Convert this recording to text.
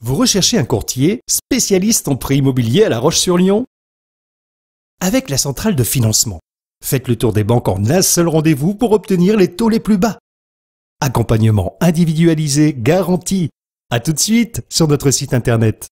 Vous recherchez un courtier spécialiste en prix immobilier à La roche sur lyon Avec la centrale de financement, faites le tour des banques en un seul rendez-vous pour obtenir les taux les plus bas. Accompagnement individualisé garanti. À tout de suite sur notre site internet.